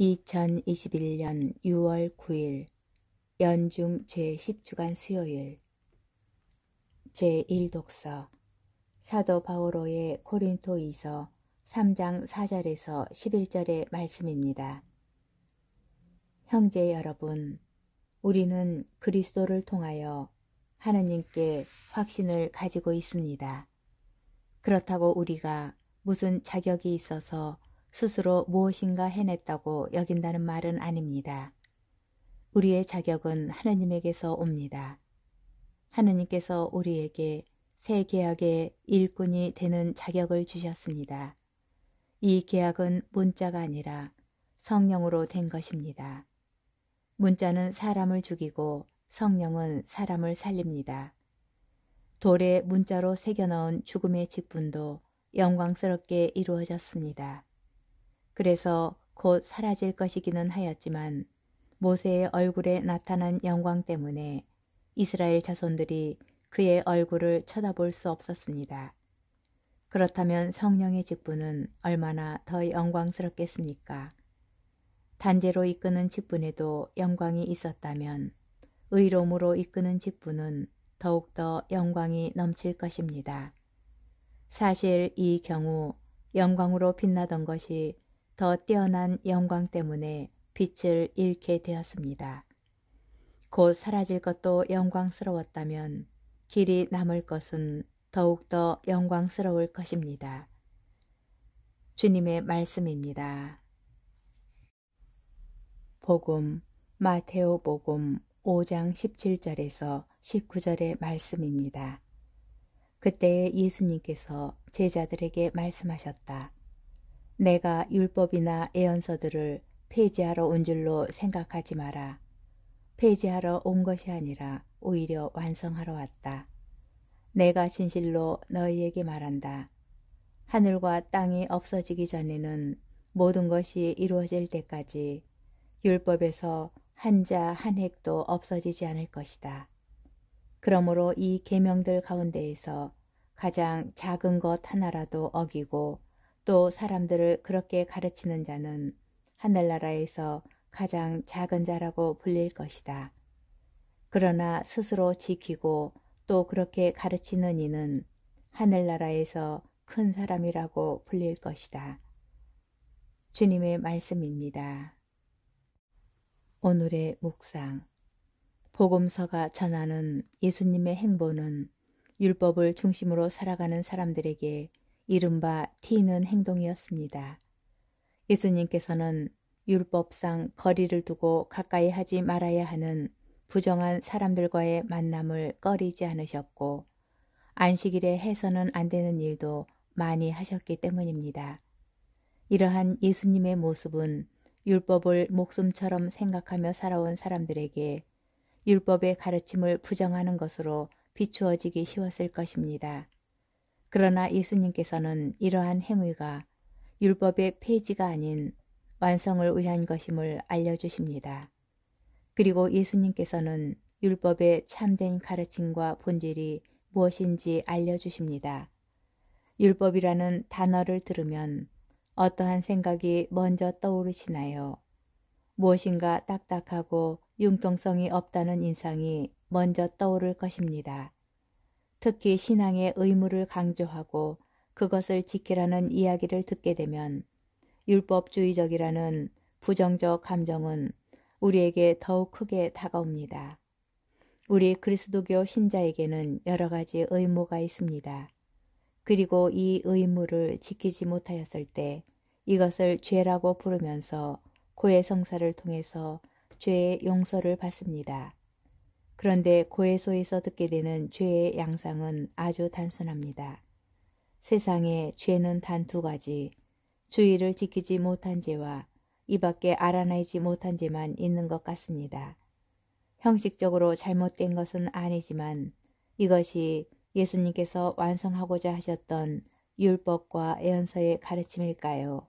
2021년 6월 9일 연중 제10주간 수요일 제1독서 사도 바오로의 코린토이서 3장 4절에서 11절의 말씀입니다. 형제 여러분, 우리는 그리스도를 통하여 하느님께 확신을 가지고 있습니다. 그렇다고 우리가 무슨 자격이 있어서 스스로 무엇인가 해냈다고 여긴다는 말은 아닙니다. 우리의 자격은 하느님에게서 옵니다. 하느님께서 우리에게 새 계약의 일꾼이 되는 자격을 주셨습니다. 이 계약은 문자가 아니라 성령으로 된 것입니다. 문자는 사람을 죽이고 성령은 사람을 살립니다. 돌에 문자로 새겨넣은 죽음의 직분도 영광스럽게 이루어졌습니다. 그래서 곧 사라질 것이기는 하였지만 모세의 얼굴에 나타난 영광 때문에 이스라엘 자손들이 그의 얼굴을 쳐다볼 수 없었습니다. 그렇다면 성령의 직분은 얼마나 더 영광스럽겠습니까? 단제로 이끄는 직분에도 영광이 있었다면 의로움으로 이끄는 직분은 더욱더 영광이 넘칠 것입니다. 사실 이 경우 영광으로 빛나던 것이 더 뛰어난 영광 때문에 빛을 잃게 되었습니다. 곧 사라질 것도 영광스러웠다면 길이 남을 것은 더욱더 영광스러울 것입니다. 주님의 말씀입니다. 복음 마테오 복음 5장 17절에서 19절의 말씀입니다. 그때 예수님께서 제자들에게 말씀하셨다. 내가 율법이나 예언서들을 폐지하러 온 줄로 생각하지 마라. 폐지하러 온 것이 아니라 오히려 완성하러 왔다. 내가 진실로 너희에게 말한다. 하늘과 땅이 없어지기 전에는 모든 것이 이루어질 때까지 율법에서 한 자 한 획도 없어지지 않을 것이다. 그러므로 이 계명들 가운데에서 가장 작은 것 하나라도 어기고 또 사람들을 그렇게 가르치는 자는 하늘나라에서 가장 작은 자라고 불릴 것이다. 그러나 스스로 지키고 또 그렇게 가르치는 이는 하늘나라에서 큰 사람이라고 불릴 것이다. 주님의 말씀입니다. 오늘의 묵상 복음서가 전하는 예수님의 행보는 율법을 중심으로 살아가는 사람들에게 이른바 튀는 행동이었습니다. 예수님께서는 율법상 거리를 두고 가까이 하지 말아야 하는 부정한 사람들과의 만남을 꺼리지 않으셨고 안식일에 해서는 안 되는 일도 많이 하셨기 때문입니다. 이러한 예수님의 모습은 율법을 목숨처럼 생각하며 살아온 사람들에게 율법의 가르침을 부정하는 것으로 비추어지기 쉬웠을 것입니다. 그러나 예수님께서는 이러한 행위가 율법의 폐지가 아닌 완성을 위한 것임을 알려주십니다. 그리고 예수님께서는 율법의 참된 가르침과 본질이 무엇인지 알려주십니다. 율법이라는 단어를 들으면 어떠한 생각이 먼저 떠오르시나요? 무엇인가 딱딱하고 융통성이 없다는 인상이 먼저 떠오를 것입니다. 특히 신앙의 의무를 강조하고 그것을 지키라는 이야기를 듣게 되면 율법주의적이라는 부정적 감정은 우리에게 더욱 크게 다가옵니다. 우리 그리스도교 신자에게는 여러 가지 의무가 있습니다. 그리고 이 의무를 지키지 못하였을 때 이것을 죄라고 부르면서 고해 성사를 통해서 죄의 용서를 받습니다. 그런데 고해소에서 듣게 되는 죄의 양상은 아주 단순합니다. 세상에 죄는 단 두 가지, 주의를 지키지 못한 죄와 이 밖에 알아내지 못한 죄만 있는 것 같습니다. 형식적으로 잘못된 것은 아니지만 이것이 예수님께서 완성하고자 하셨던 율법과 예언서의 가르침일까요?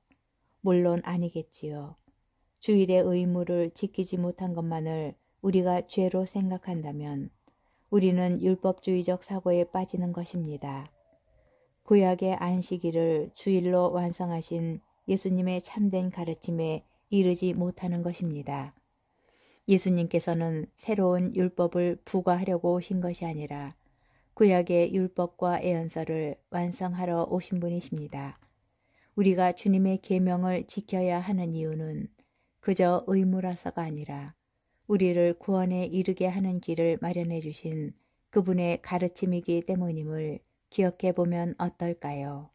물론 아니겠지요. 주일의 의무를 지키지 못한 것만을 우리가 죄로 생각한다면 우리는 율법주의적 사고에 빠지는 것입니다. 구약의 안식일을 주일로 완성하신 예수님의 참된 가르침에 이르지 못하는 것입니다. 예수님께서는 새로운 율법을 부과하려고 오신 것이 아니라 구약의 율법과 예언서를 완성하러 오신 분이십니다. 우리가 주님의 계명을 지켜야 하는 이유는 그저 의무라서가 아니라 우리를 구원에 이르게 하는 길을 마련해 주신 그분의 가르침이기 때문임을 기억해 보면 어떨까요?